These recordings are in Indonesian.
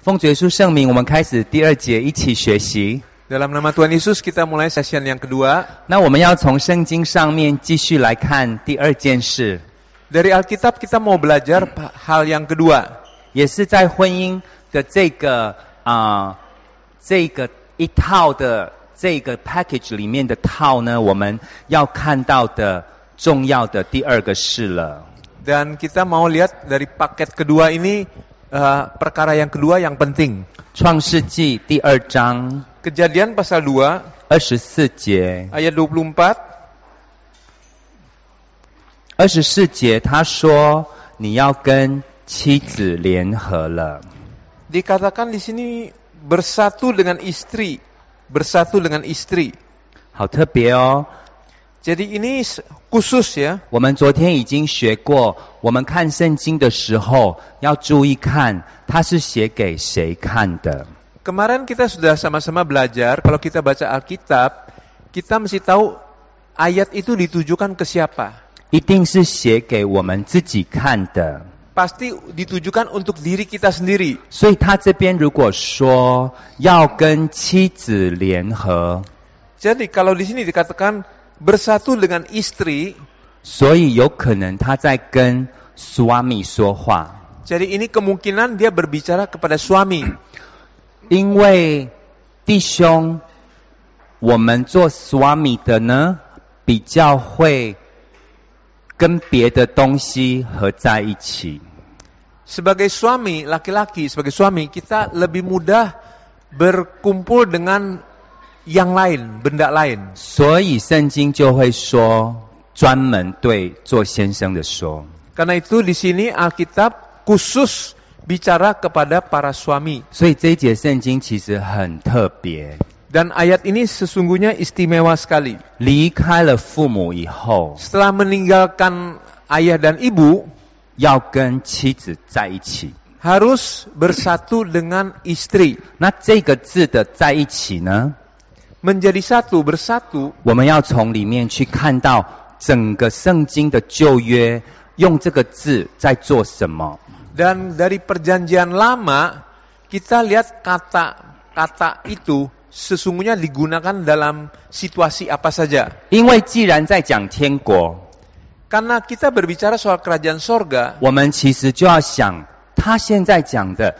封爵书圣名，我们开始第二节一起学习。那我们要从圣经上面继续来看第二件事。也是在婚姻的这个啊这个一套的这个 package 里面的套呢，我们要看到的重要的第二个事了。Eh, perkara yang kedua yang penting. Kejadian pasal 2 ayat 24 Dikatakan di sini bersatu dengan istri, bersatu dengan istri. Jadi ini khusus ya. 我们昨天已经学过我们看圣经的时候要注意看它是写给谁看的。Kemarin kita sudah sama-sama belajar kalau kita baca Alkitab, kita mesti tahu ayat itu ditujukan ke siapa. 一定是写给我们自己看的。pasti ditujukan untuk diri kita sendiri. kalau di sini dikatakan bersatu dengan istri, 所以有可能他在跟苏瓦说话。jadi ini kemungkinan dia berbicara kepada suami, 因为弟兄，我们做 Swami 的呢，比较会跟别的东西合在一起。sebagai suami, laki-laki sebagai suami kita lebih mudah berkumpul dengan yang lain, benda lain。所以圣经就会说。专门对做先生的说。Karena itu di sini Alkitab khusus bicara kepada para suami. ayat ini sesungguhnya istimewa sekali. Setelah meninggalkan ayah dan ibu，要跟妻子在一起。harus bersatu dengan istri. Nah,，menjadi satu bersatu. 整个圣经的旧约用这个字在做什么？Dan dari perjanjian lama kita lihat kata-kata itu sesungguhnya digunakan dalam situasi apa saja. 因为既然在讲天国。Karena kita berbicara soal kerajaan sorga，我们其实就要想，他现在讲的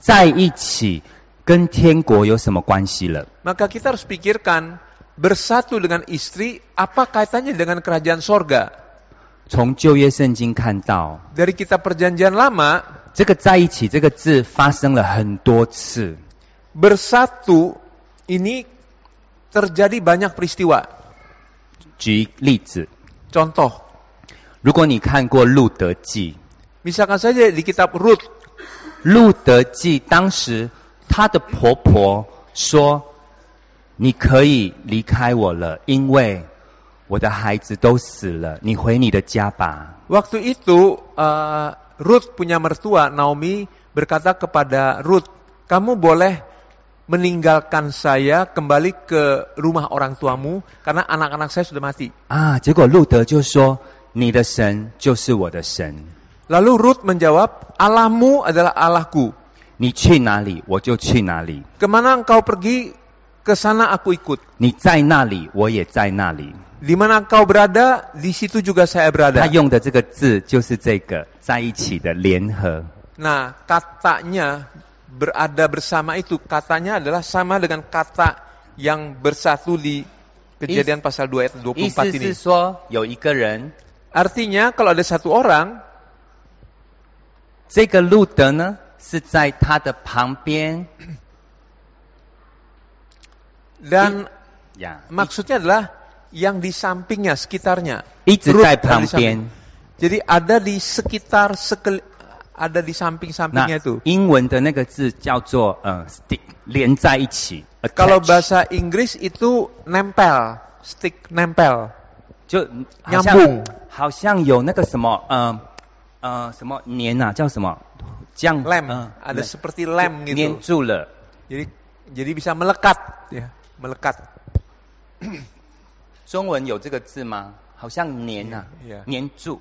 在一起跟天国有什么关系了？Maka kita harus pikirkan bersatu dengan istri apa kaitannya dengan kerajaan sorga? Dari kitab perjanjian lama，这个在一起这个字发生了很多次。bersatu ini terjadi banyak peristiwa. misalkan saja di kitab Rut，《路德记》当时她的婆婆说。你可以离开我了，因为我的孩子都死了，你回你的家吧。waktu itu、uh, Ruth punya mertua Naomi berkata kepada Ruth, "Kamu boleh meninggalkan saya kembali ke rumah orang tuamu karena anak-anak saya sudah mati. Ah, Ruth menjawab, Allahmu adalah Allahku。你去哪里，我就去哪里。kemana 你去哪里，我就去哪里。Kemana engkau pergi, ke sana aku ikut. Di mana kau berada, di situ juga saya berada. Nah, katanya berada bersama itu katanya adalah sama dengan kata yang bersatu di kejadian pasal 2 ayat 24 ini. Artinya kalau ada satu orang 这个路德呢是在他的旁边 dan ya, maksudnya adalah yang di sampingnya, sekitarnya. Jadi ada di sekitar sekel, ada di samping-sampingnya nah, itu. stick, Kalau bahasa Inggris itu nempel, stick nempel. 就好像好像有那个什么呃呃什么粘啊，叫什么？这样 seperti lem gitu 粘住了。Jadi jadi bisa melekat Yeah melekat. 中文有这个字吗？好像粘啊，粘住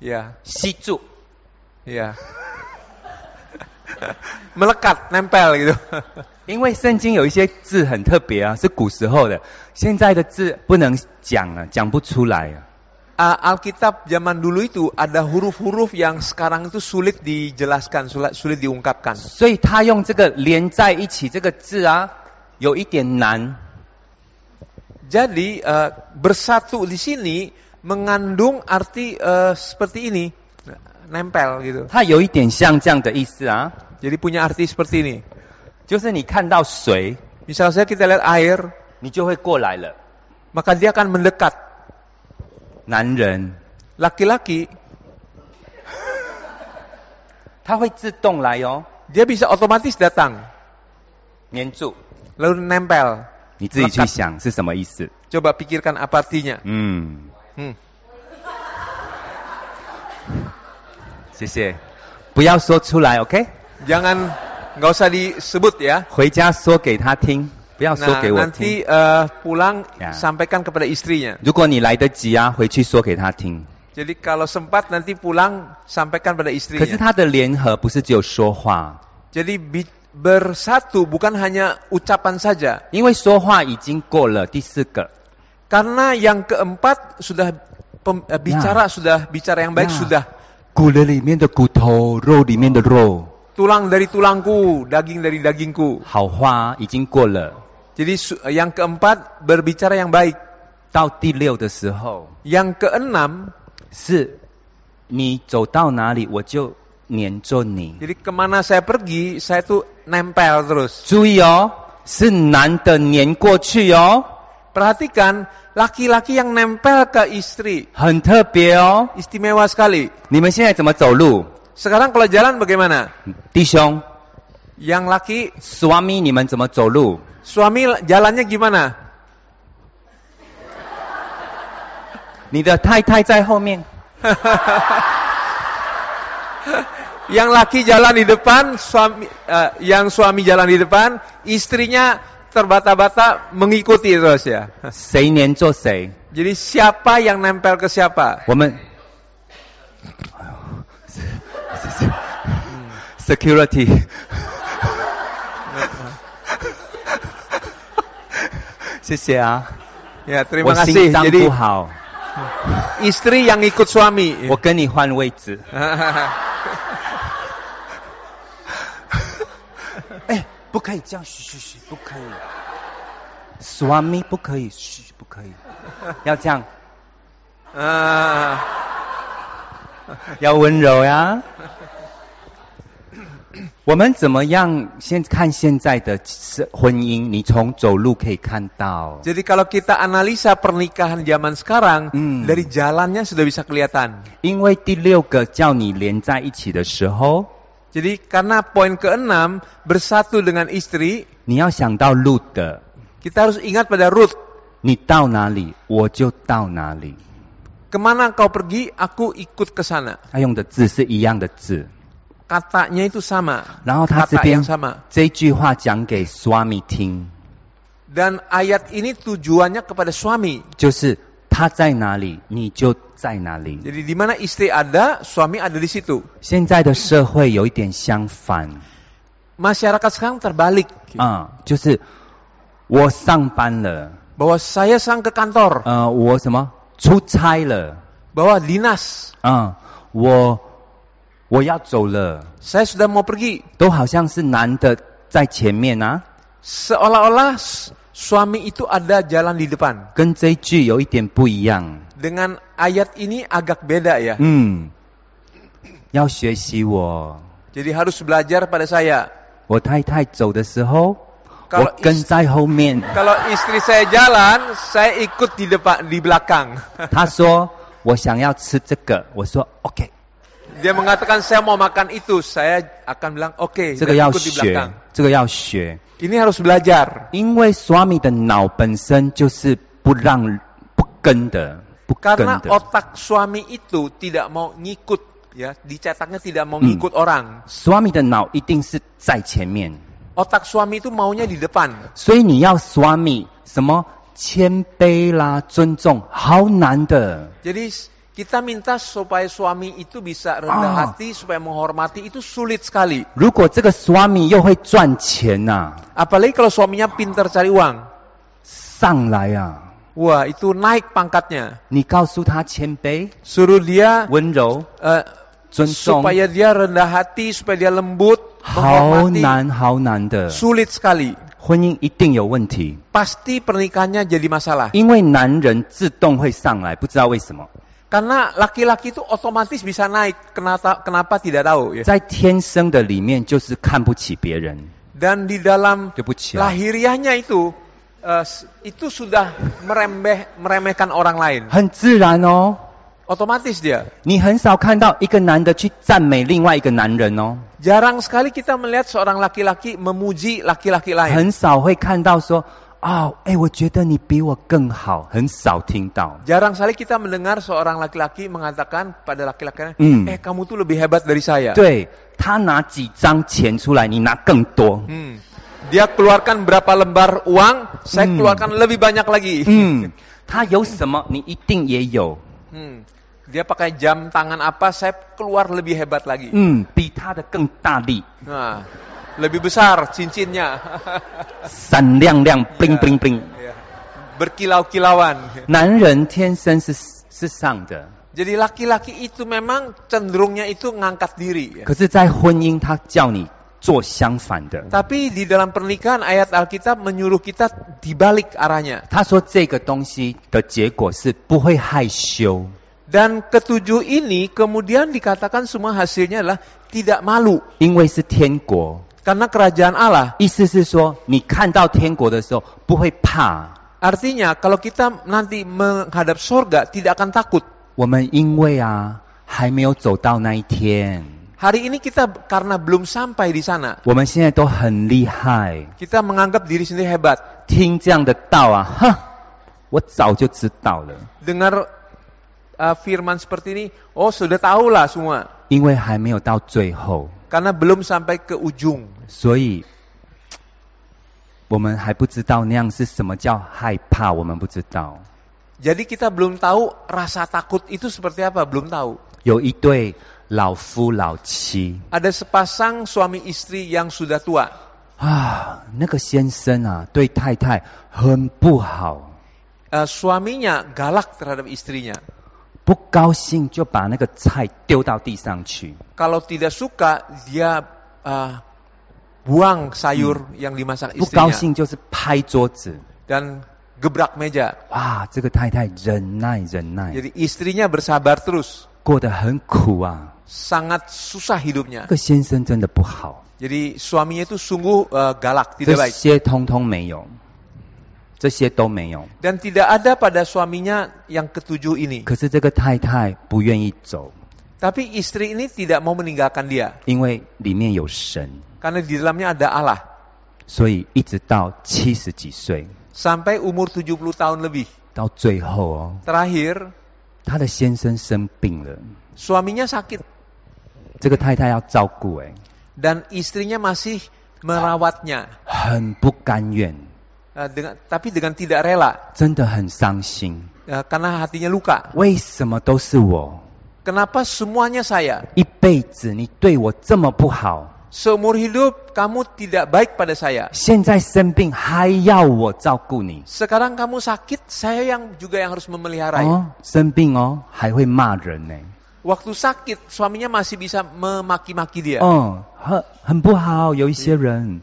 ，yeah. 吸住，yeah. melekat gitu。Alkitab zaman dulu itu ada huruf-huruf yang sekarang itu sulit dijelaskan, sulit, sulit diungkapkan. 所以他用这个连在一起这个字啊。有一点难。Jadi uh, bersatu di sini mengandung arti uh, seperti ini, nempel gitu. 它有一点像这样的意思啊。Jadi punya arti seperti ini. saya kita lihat air，你就会过来了。Maka dia akan mendekat. Laki-laki, Laki-laki, dia bisa otomatis datang. Lalu nempel. Coba pikirkan apa artinya. Hmm. Hmm. 谢谢。不要说出来，OK? Jangan nggak usah disebut ya. nah, nanti uh, pulang yeah. sampaikan kepada istrinya. Jadi kalau sempat nanti pulang sampaikan pada istrinya. Jadi bersatu bukan hanya ucapan saja. karena yang keempat sudah pem, uh, bicara sudah bicara yang baik ya. sudah. tulang dari tulangku, daging dari dagingku. Jadi eh, yang keempat berbicara yang baik. yang keenam 我就, jadi kemana saya pergi, saya tuh nempel terus. Perhatikan laki laki-laki yang nempel ke istri. istimewa sekali. sekarang kalau jalan bagaimana? yang laki. Suami jalannya gimana? yang laki jalan di depan, suami, uh, yang suami jalan di depan, istrinya terbata-bata mengikuti terus ya. Jadi siapa yang nempel ke siapa? Women. Security. Sisi ya. Ya, terima kasih. Jadi, Istri yang ikut suami，我跟你换位置。哎，不可以这样，嘘嘘嘘，不可以。Suami 不可以，嘘，不可以。要这样，啊，要温柔呀。我们怎么样？先看现在的婚姻，你从走路可以看到。jadi kalau kita analisa pernikahan zaman sekarang, dari jalannya sudah bisa kelihatan. 因为第六个叫你连在一起的时候，jadi karena poin keenam bersatu dengan istri，你要想到路德。kita harus ingat pada rut，你到哪里我就到哪里。kemana kau pergi aku ikut ke sana。他用的字是一样的字。katanya itu sama. kata yang 然后他这边这句话讲给 Swami Dan ayat ini tujuannya kepada suami. Jadi di mana istri ada, suami ada di situ. Masyarakat sekarang terbalik. Ah, Bahwa saya sang ke kantor. Ah, Bahwa dinas. Ah, 我要走了。Saya sudah mau pergi. 都好像是男的在前面啊。Seolah-olah suami itu ada jalan di depan. 跟这一句有一点不一样。Dengan ayat ini agak beda ya。嗯，要学习我。jadi harus belajar pada saya. istri saya jalan, saya ikut di depan di belakang. OK。dia mengatakan saya mau makan itu, saya akan bilang oke, okay, Ini harus belajar. Ini Swami 的脑本身就是不让不跟的，不跟的。Karena otak Swami itu tidak mau ngikut, ya, dicetaknya tidak mau hmm. ngikut hmm. orang. Suami 的脑一定是在前面。Otak Swami itu maunya di depan. 所以你要 Swami 什么谦卑啦、尊重，好难的。Jadi kita minta supaya suami itu bisa rendah ah. hati, supaya menghormati itu sulit sekali. Apalagi kalau suaminya pintar cari uang? Wah itu naik pangkatnya. Suruh dia supaya dia rendah hati, supaya dia lembut, menghormati. sekali. sekali。婚姻一定有问题。Pasti pernikahannya jadi masalah. 因为男人自动会上来，不知道为什么。karena laki-laki itu otomatis bisa naik, kenapa kenapa tidak tahu ya? Dan di dalam lahiriahnya itu uh, itu sudah meremeh meremehkan orang lain. Otomatis dia. Jarang sekali kita melihat seorang laki-laki memuji laki-laki lain. 很少会看到说。Oh, eh, Jarang sekali kita mendengar seorang laki-laki mengatakan pada laki-laki, mm. eh kamu tuh lebih hebat dari saya. 对，他拿几张钱出来，你拿更多。嗯。Dia keluarkan berapa lembar uang, saya mm. keluarkan lebih banyak lagi. Mm. Dia pakai jam tangan apa, saya keluar lebih hebat lagi. Nah. Lebih besar cincinnya, pring pring. berkilau kilauan Jadi laki laki-laki itu memang cenderungnya itu ngangkat diri. Tapi di dalam pernikahan ayat Alkitab menyuruh kita dibalik arahnya. Dan ketujuh ini kemudian dikatakan semua hasilnya adalah tidak malu. Karena kerajaan Allah. Artinya kalau kita nanti menghadap surga tidak akan takut. Hari ini kita karena belum sampai di sana. Kita menganggap diri sendiri hebat. Dengar uh, firman seperti ini, oh sudah tahu lah semua. 因为还没有到最后。karena belum sampai ke ujung. Jadi, kita belum tahu rasa takut itu seperti apa, belum tahu. 有一对老夫老妻。Ada sepasang suami istri yang sudah tua. 啊，那个先生啊，对太太很不好。Uh, suaminya galak terhadap istrinya. 不高兴就把那个菜丢到地上去。Kalau tidak suka dia buang sayur yang dimasak istrinya。不高兴就是拍桌子，dan gebrak meja。哇，这个太太忍耐忍耐。Jadi istrinya bersabar terus。过得很苦啊。Sangat susah hidupnya。这个先生真的不好。Jadi suaminya itu sungguh galak tidak baik。这些通通没有。Dan tidak ada pada suaminya yang ketujuh ini. Tapi istri ini tidak mau meninggalkan dia Karena di dalamnya ada Allah sampai umur 70 tahun lebih. Terakhir, suaminya sakit Dan istrinya masih merawatnya. 很不甘愿。Eh, dengan, tapi dengan tidak rela, Karena hatinya luka. Kenapa semuanya saya? Seumur hidup kamu tidak baik pada saya. Sekarang kamu sakit, saya yang juga yang harus memelihara. Oh, oh, Waktu sakit, suaminya masih bisa memaki-maki dia. Oh, 很不好，有一些人。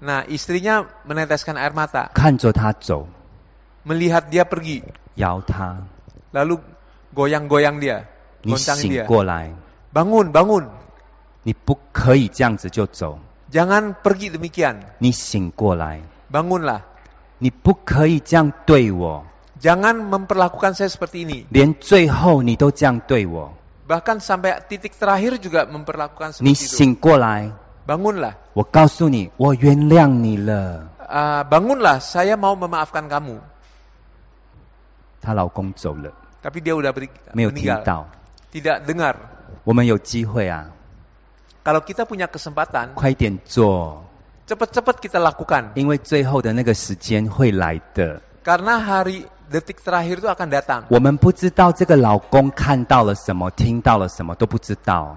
Nah, istrinya meneteskan air mata. Melihat dia pergi. Lalu goyang-goyang dia, goncang dia. Bangun, bangun. Jangan pergi demikian. Bangunlah. Jangan memperlakukan saya seperti ini. Bahkan sampai titik terakhir juga memperlakukan seperti itu. 我告诉你，我原谅你了。啊，bangunlah，saya mau memaafkan kamu。她老公走了。tapi dia u d a h tidak d e n g a r 我们有机会啊。kalau kita punya kesempatan，快点做。cepat-cepat kita lakukan。因为最后的那个时间会来的。karena hari detik terakhir itu akan datang。我们不知道这个老公看到了什么，听到了什么都不知道。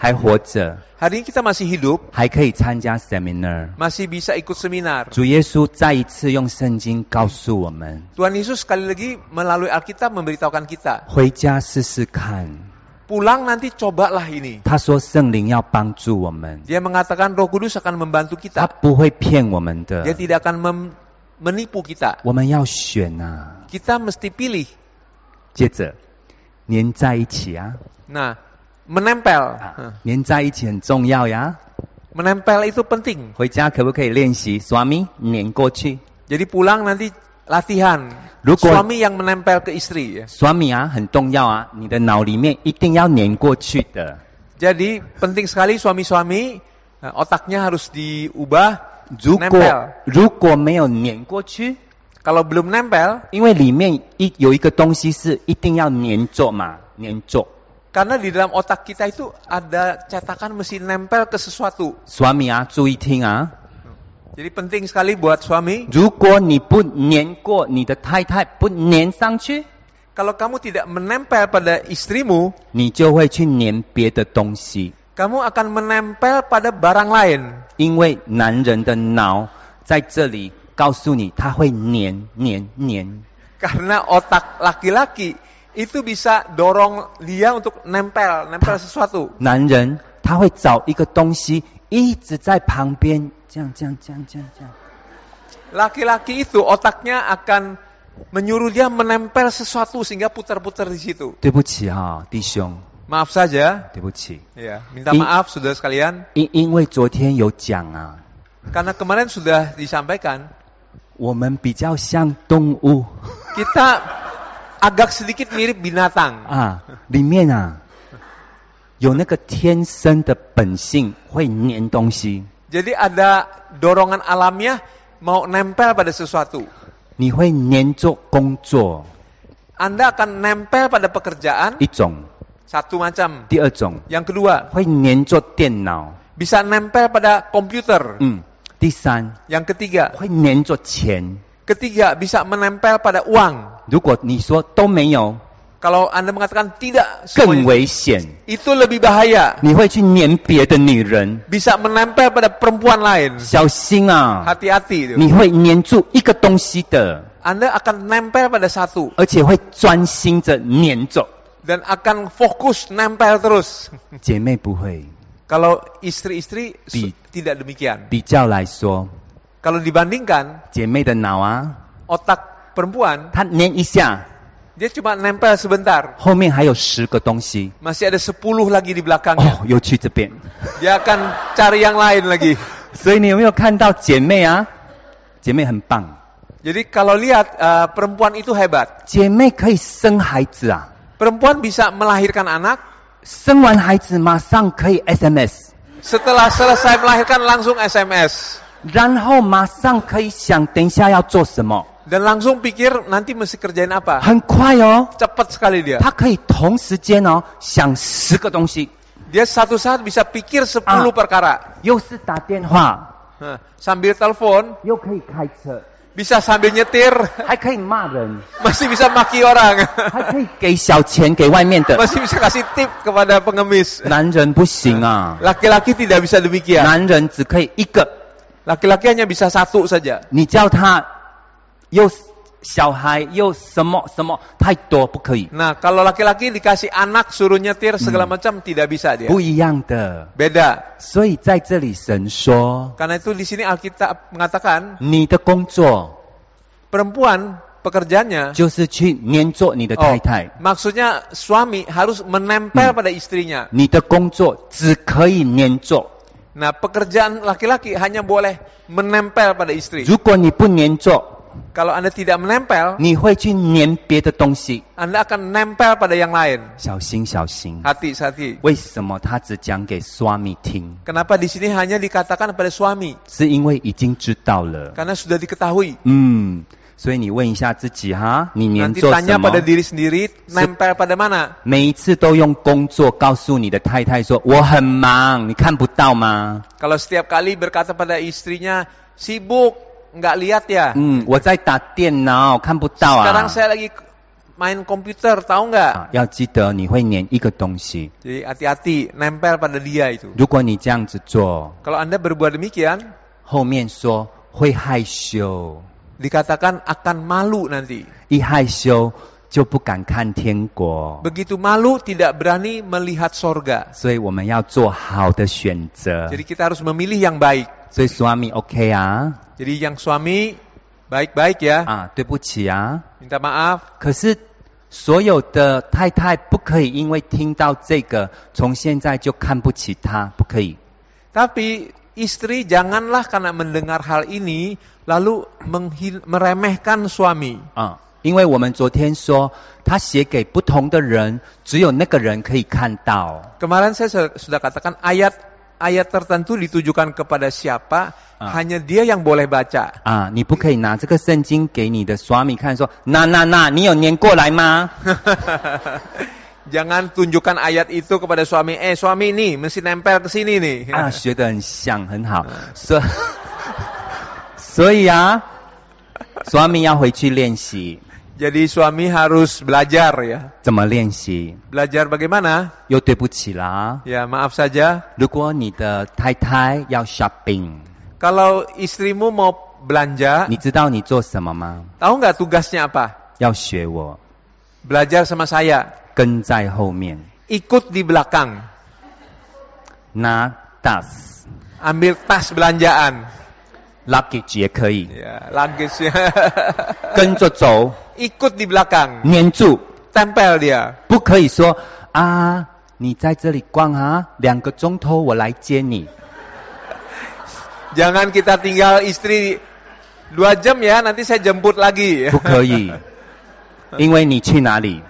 还活着。Hari ini kita masih hidup，还可以参加 masih bisa ikut seminar. Tuhan Yesus sekali lagi melalui Alkitab memberitahukan kita，回家试试看。pulang nanti cobalah ini. Dia mengatakan Roh Kudus akan membantu kita. Dia tidak akan menipu kita. Kita mesti pilih menempel. Ah, menempel itu penting. Suami Jadi pulang nanti latihan. suami yang menempel ke istri. Suami ya, Jadi penting sekali suami-suami eh, otaknya harus diubah. kalau belum nempel, 因为里面一有一个东西是一定要粘着嘛，粘着。karena di dalam otak kita itu ada cetakan mesti nempel ke sesuatu. Suami ya, zui ya. Jadi penting sekali buat suami. Kalau kamu tidak menempel pada istrimu, kamu akan menempel pada barang lain. Karena otak laki-laki itu bisa dorong dia untuk nempel nempel sesuatu. 男人他会找一个东西一直在旁边，这样这样这样这样这样。Laki-laki itu otaknya akan menyuruh dia menempel sesuatu sehingga putar-putar di situ. maaf saja. Ya, minta maaf sudah sekalian. karena kemarin sudah disampaikan. Kita agak sedikit mirip binatang. Ah, Jadi ada dorongan alamiah mau nempel pada sesuatu. 你会粘住工作 Anda akan nempel pada pekerjaan Satu macam. 第二种 Yang kedua, Bisa nempel pada komputer. 嗯，第三 Yang ketiga, 会粘住钱，Ketiga, bisa menempel pada uang. kalau Anda mengatakan tidak, itu lebih bahaya. Bisa menempel pada perempuan lain. Hati-hati. Anda akan nempel pada satu. Dan akan fokus nempel terus. Kalau istri-istri tidak demikian. 比较来说, kalau dibandingkan, otak perempuan, Dia cuma nempel sebentar. Masih ada 10 lagi di Oh, dia akan cari yang lain lagi. Kan ya? Jadi kalau lihat uh, perempuan itu hebat. Perempuan bisa melahirkan anak. SMS. Setelah selesai melahirkan langsung SMS. 然后马上可以想等一下要做什么。Dan langsung pikir nanti mesti kerjain apa. 很快哦。Cepat sekali dia. 他可以同时间哦想十个东西。Dia satu saat bisa pikir sepuluh ah, perkara. 又是打电话。sambil telepon. 又可以开车。bisa sambil nyetir. Masih bisa maki orang. Masih bisa kasih tip kepada pengemis. Laki-laki tidak bisa demikian. Laki-laki hanya bisa satu saja. You you, hai bu Nah, kalau laki-laki dikasih anak suruh nyetir segala hmm. macam tidak bisa dia. shuo. Karena itu di sini Alkitab Perempuan pekerjaannya oh, maksudnya suami harus menempel hmm. pada istrinya. 你的工作只可以粘着。Nah, pekerjaan laki-laki hanya boleh menempel pada istri. kalau Anda tidak menempel, Anda akan menempel pada yang lain. Hati, hati. Kenapa di sini hanya dikatakan pada suami? Karena sudah diketahui. 嗯。Hmm. 所以你问一下自己哈，你粘做什么？每次都用工作告诉你的太太说我很忙，你看不到吗？如果每次都说忙，你看不到吗？嗯，我在打电脑，看不到啊。现在我正在玩电脑，你看到吗？要记得你会粘一个东西。所以要小心，粘在她身上。如果你这样子做，如果你们这样子做，后面会害羞。dikatakan akan malu nanti，一害羞就不敢看天国。begitu malu tidak berani melihat sorga，所以我们要做好的选择。jadi kita harus memilih yang baik，所以 u ami ok 啊。jadi yang suami baik baik ya。啊，对不起啊。你 a 嘛啊？可是所有的太太不可以因为听到这个，从现在就看不起他，不可以。tapi istri janganlah karena mendengar hal ini lalu meremehkan suami. Ah, 啊，因为我们昨天说，他写给不同的人，只有那个人可以看到。Kemarin kan saya sudah katakan ayat ayat tertentu ditujukan kepada siapa ah. hanya dia yang boleh baca. 啊，你不可以拿这个圣经给你的 swami 看，说，那那那，你有念过来吗？jangan tunjukkan ayat itu kepada suami. Eh, suami ini mesti nempel ke sini nih. Ah, so ya suami harus belajar ya. Belajar bagaimana? Ya, maaf saja. Kalau istrimu mau belanja, tahu nggak tugasnya Belajar sama saya。跟在后面。Ikut di belakang. tas。Ambil tas. Ambil tas belanjaan. Luggage 也可以。Yeah, luggage. 跟着走。Ikut di belakang. dia。不可以说啊，你在这里逛啊，两个钟头我来接你。Jangan dia. kita tinggal istri dua jam ya, nanti saya jemput lagi. mana?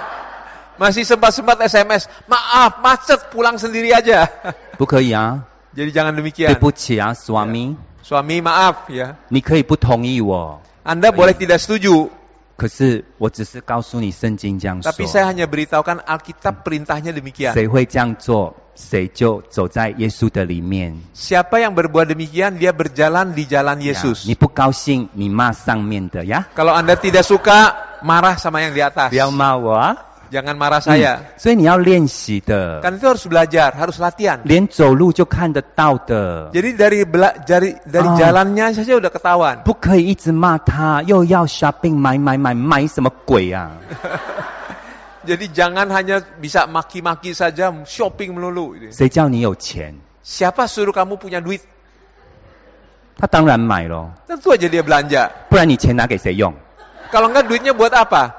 masih sempat-sempat SMS, maaf macet pulang sendiri aja. Bukan Jadi jangan demikian. Ya, suami. Ya. Suami maaf ya. Anda iya. boleh tidak setuju. Tapi saya hanya beritahukan Alkitab hmm. perintahnya demikian. Siapa yang berbuat demikian, dia berjalan di jalan Yesus. Kalau Anda tidak suka, marah sama yang di atas jangan marah saya. Jadi, hmm. itu harus belajar, harus latihan. Jadi dari bela, dari dari ah. jalannya saja udah ketahuan. shopping Jadi jangan hanya bisa maki-maki saja shopping melulu. Siapa suruh kamu punya duit? tentu aja dia belanja. Kalau enggak duitnya buat apa?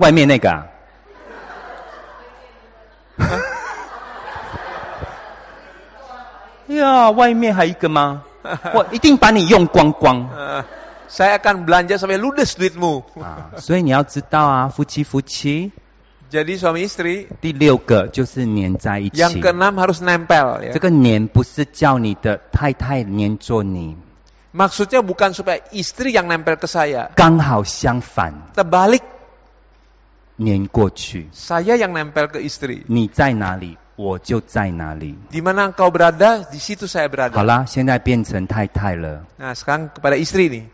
Ya, 外面还一个吗？我一定把你用光光。saya eh, akan belanja sampai ludes duitmu. Ah, Jadi suami istri. Yang keenam harus nempel. Ya. 这个粘不是叫你的太太粘着你。Maksudnya bukan supaya istri yang nempel ke saya. 刚好相反。Terbalik. 年过去，saya yang nempel ke istri. mana engkau berada, di situ saya berada. sekarang kepada istri nih.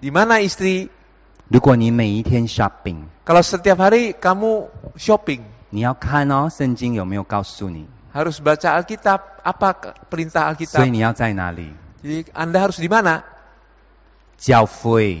di mana istri? 如果你每一天 shopping，Kalau setiap hari kamu shopping, harus baca Alkitab, apa perintah Alkitab. Anda harus di mana? 教会。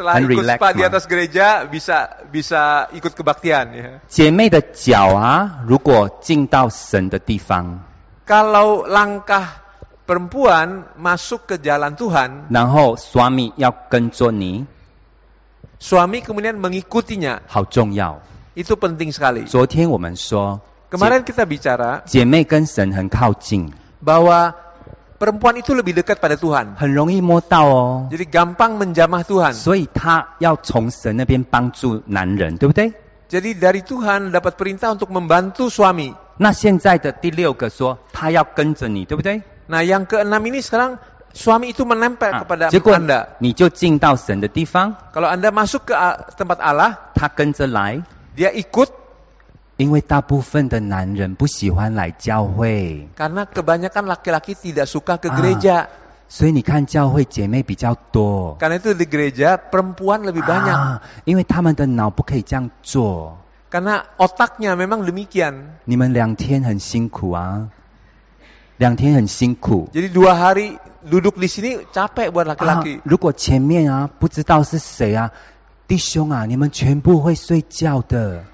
setelah ikut relax, spa di atas gereja bisa bisa ikut kebaktian ya. kalau langkah perempuan masuk ke jalan Tuhan, 然后 suami 要跟着你，suami kemudian mengikutinya，好重要，itu penting sekali。昨天我们说，kemarin kita bicara，姐妹跟神很靠近，bahwa perempuan itu lebih dekat pada Tuhan. Jadi gampang menjamah Tuhan. Jadi dari Tuhan dapat perintah untuk membantu suami. Nah yang keenam ini sekarang suami itu menempel kepada anda. Kalau anda masuk ke tempat Allah, dia ikut. 因为大部分的男人不喜欢来教会。Karena kebanyakan laki-laki tidak suka ke gereja。所以你看教会姐妹比较多。Karena itu di gereja perempuan lebih banyak。因为他们的脑不可以这样做。Karena otaknya memang demikian。你们两天很辛苦啊，两天很辛苦。jadi dua hari duduk di sini capek buat laki-laki。如果前面啊不知道是谁啊，弟兄啊你们全部会睡觉的。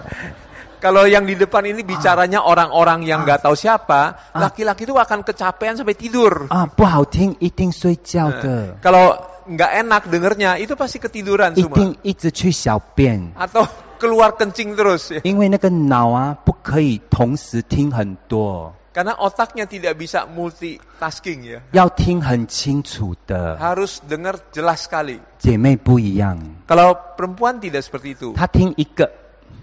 Kalau yang di depan ini bicaranya ah. orang-orang yang nggak ah. tahu siapa, ah. laki-laki itu akan kecapean sampai tidur. Ah, nah, Kalau nggak enak dengernya, itu pasti ketiduran semua. Atau keluar kencing terus. karena otaknya tidak bisa multitasking ya. harus dengar jelas sekali. kalau perempuan tidak seperti itu. 她听一个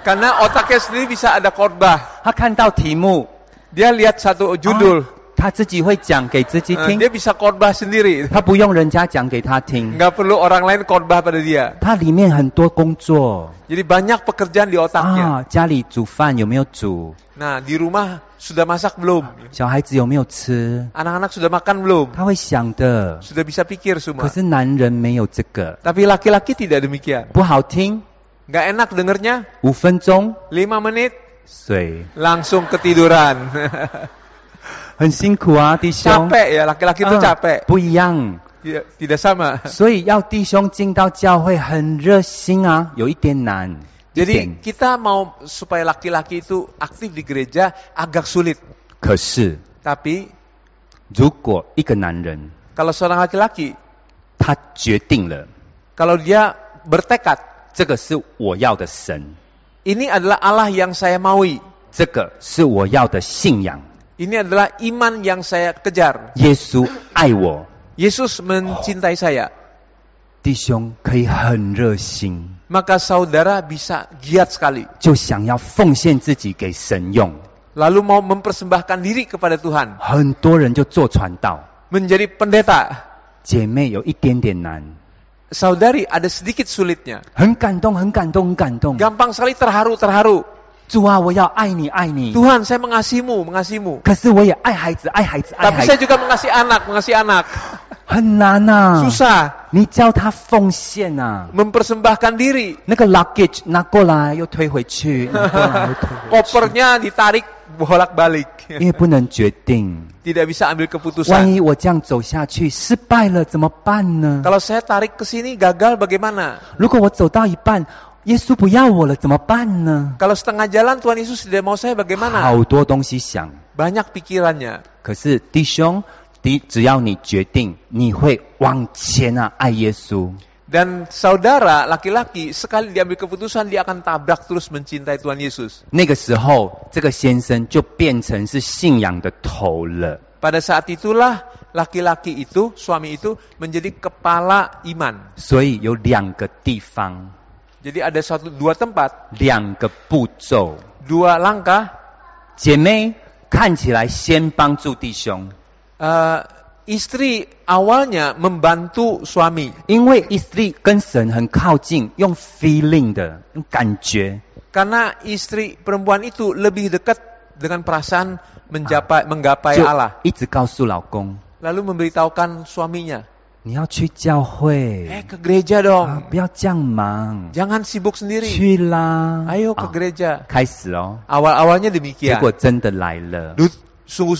Karena otaknya sendiri bisa ada khotbah. Dia lihat satu judul, 他自己会讲给自己 oh, eh, bisa khotbah sendiri. tidak perlu orang lain khotbah pada dia. Jadi banyak pekerjaan di otaknya. Ah, nah, di rumah sudah masak belum? anak anak sudah makan belum? Sudah bisa pikir semua. Tapi laki laki-laki tidak demikian. 不好听，Gak enak dengernya? Ufencong. 5 menit Sui. langsung ketiduran. Capek ya, laki-laki itu ah, capek. 不一样。tidak ya, tidak sama. Jadi, kita mau supaya laki-laki itu aktif di gereja agak sulit. Kesi. tapi 如果一个男人 kalau seorang laki-laki 他决定了 kalau dia bertekad 这个是我要的神。Ini adalah Allah yang saya maui. 这个是我要的信仰。Ini adalah iman yang saya kejar. Yesus mencintai saya. 弟兄可以很热心。Maka saudara bisa giat sekali. 就想要奉献自己给神用。Lalu mau mempersembahkan diri kepada Tuhan. 很多人就做传道。Menjadi pendeta. 姐妹有一点点难。saudari ada sedikit sulitnya. Gampang sekali terharu terharu. Tuhan, saya mengasihimu, mengasihimu. Tapi saya juga mengasihi anak, mengasihi anak. 很难呐、Susah diri. 那个 luggage ditarik bolak-balik. Tidak bisa ambil keputusan. Kalau saya tarik ke sini gagal bagaimana? Kalau setengah jalan Tuhan Yesus tidak mau saya bagaimana? Banyak pikirannya. 可是弟兄，弟，只要你决定，你会往前啊，爱耶稣。dan saudara laki-laki sekali diambil keputusan dia akan tabrak terus mencintai Tuhan Yesus. Pada saat itulah laki-laki itu, suami itu menjadi kepala iman. Jadi ada satu dua tempat, dua langkah. 姐妹看起来先帮助弟兄，Eh, istri awalnya membantu suami. 因为 istri 跟神很靠近，用 feeling Karena istri perempuan itu lebih dekat dengan perasaan mencapai ah. menggapai Allah. Lalu memberitahukan suaminya. Eh, ke gereja ah, Jangan sibuk sendiri. Ayo ke ah, gereja. awal awalnya demikian. sungguh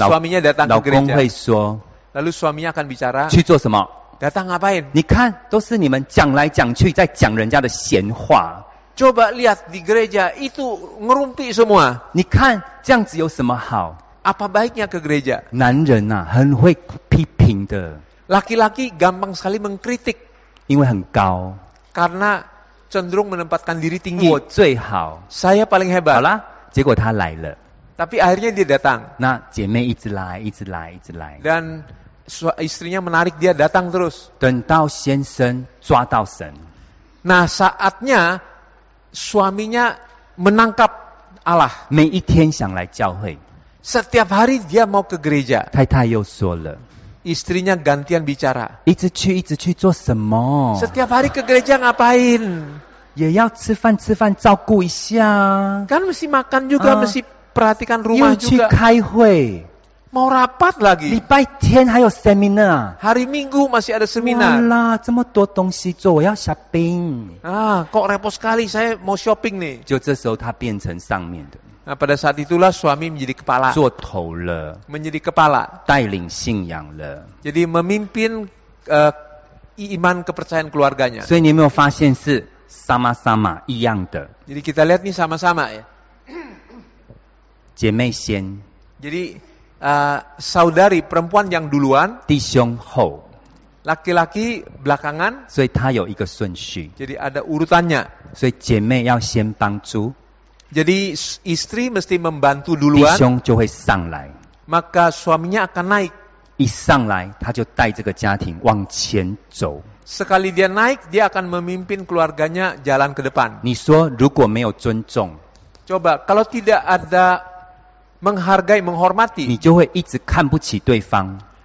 suaminya datang ke gereja，老公会说。Lalu suaminya akan bicara. Datang ngapain? Coba lihat di gereja itu ngerumpi semua. Apa baiknya ke gereja? laki laki gampang sekali mengkritik Karena cenderung menempatkan diri tinggi. Saya paling hebat. Tapi akhirnya dia datang Dan istrinya menarik dia datang terus. Nah saatnya suaminya menangkap Allah. Setiap hari dia mau ke gereja. Istrinya gantian bicara. Setiap hari ke gereja ngapain? Kan mesti makan juga, uh, mesti perhatikan rumah juga. Mau rapat lagi. seminar. hari Minggu masih ada seminar. Walah, Ah, kok repot sekali saya mau shopping Nah, pada saat itulah suami menjadi kepala. Menjadi kepala. Jadi memimpin uh, iman kepercayaan keluarganya. 所以你有没有发现是 sama-sama Jadi kita lihat nih sama-sama ya. Jadi uh, saudari perempuan yang duluan, 弟兄后，laki-laki laki belakangan. jadi ada urutannya. Jadi jadi istri mesti membantu duluan, maka suaminya akan naik. Sekali dia naik, dia akan memimpin keluarganya jalan ke depan. Coba kalau tidak ada menghargai, menghormati.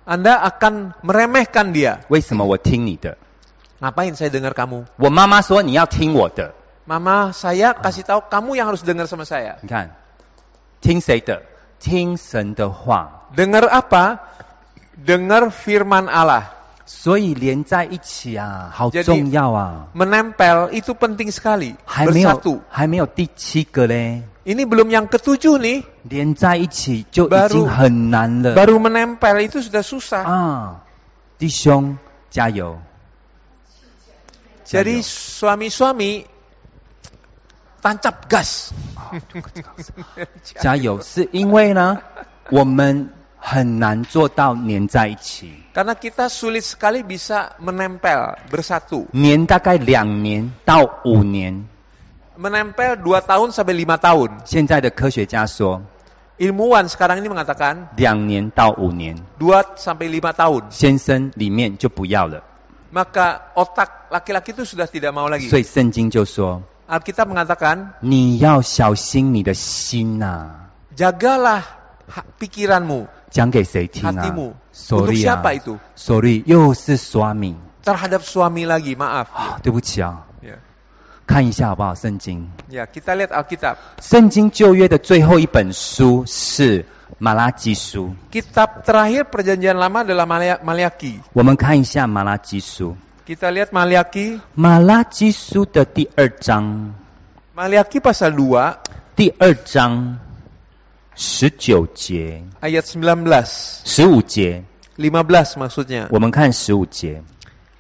Anda akan meremehkan dia. 为什么我听你的？Ngapain saya dengar kamu? Mama saya kasih tahu kamu yang harus dengar sama saya. dengar apa? Dengar firman Allah. 所以连在一起啊，好重要啊！menempel itu penting sekali. 还没有，还没有第七个嘞。ini belum yang ketujuh nih. Baru, baru menempel itu sudah susah. Ah, Jadi suami-suami tancap gas. Jayo, kita sulit sekali bisa menempel bersatu. 粘大概两年到五年。menempel 2 tahun sampai lima tahun. ilmuwan sekarang ini mengatakan dua 2 sampai lima tahun. Maka otak laki-laki itu sudah tidak mau lagi. Alkitab mengatakan Tahun. pikiranmu。讲给谁听啊？hatimu。Sorry Untuk siapa itu? Sorry，又是 suami。terhadap suami lagi, maaf. Oh, 对不起啊。看一下好不好？圣经。Yeah, kita lihat Alkitab. terakhir Perjanjian Lama adalah Malaki。我们看一下马拉基书。Kita lihat Malaki。马拉基书的第二章。Malaki pasal dua。第二章十九节。Ayat sembilan belas。十五节。Lima belas maksudnya.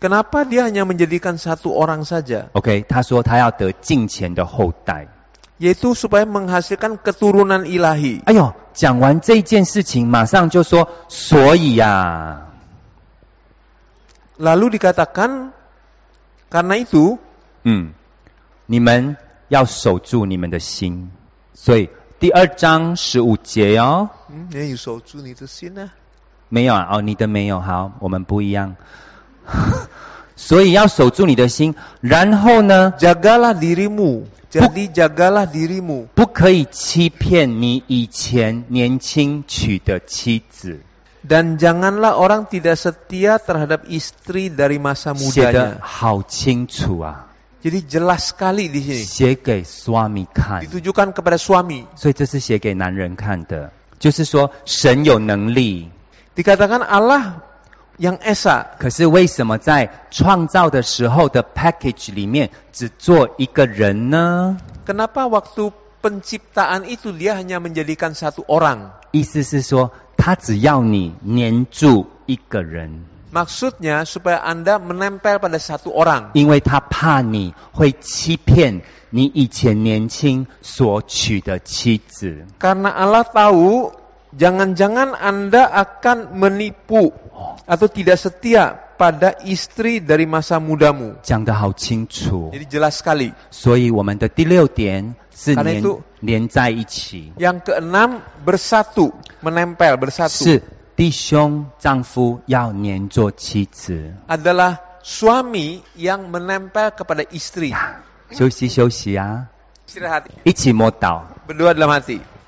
Kenapa dia hanya menjadikan satu orang saja？OK，e menghasilkan keturunan karena supaya okay, dia Yaitu ilahi. Ayo, jangan Lalu dikatakan, itu, 他说他要得近前的后代，意即，是，为，了，，，，，，，，，，，，，，，，，，，，，，，，，，，，，，，，，，，，，，，，，，，，，，，，，，，，，，，，，，，，，，，，，，，，，，，，，，，，，，，，，，，，，，，，，，，，，，，，，，，，，，，，，，，，，，，，，，，，，，，，，，，，，，，，，，，，，，，，，，，，，，，，，，，，，，，，，，，，，，，，，，，，，，，，，，，，，，，，，，，，，，，，，，，，，，，，，，，，，，，，，，，，，，，，，，，，，，，，，，，，，，，，，，所以要守住你的心，然后呢？Jagalah dirimu, jadi jagalah dirimu，不可以欺骗你以前年轻娶的妻子。Dan janganlah orang tidak setia terhadap istri dari masa mudanya。写的好清楚啊，所以，清晰的写给苏阿米看，是写给苏阿米看。所以这是写给男人看的，就是说神有能力。dikatakan Allah yang esa。可是为什么在创造的时候的 package 里面只做一个人呢？Kenapa waktu penciptaan itu dia hanya menjadikan satu orang？意思是说，他只要你黏住一个人。Maksudnya supaya Anda menempel pada satu orang. Karena Allah tahu jangan-jangan Anda akan menipu oh. atau tidak setia pada istri dari masa mudamu. sekali. Jadi jelas sekali. itu, Yang keenam bersatu, menempel bersatu. Adalah suami yang menempel kepada istri. 休息休息啊。Istirahat. 一起默祷。Berdoa dalam hati.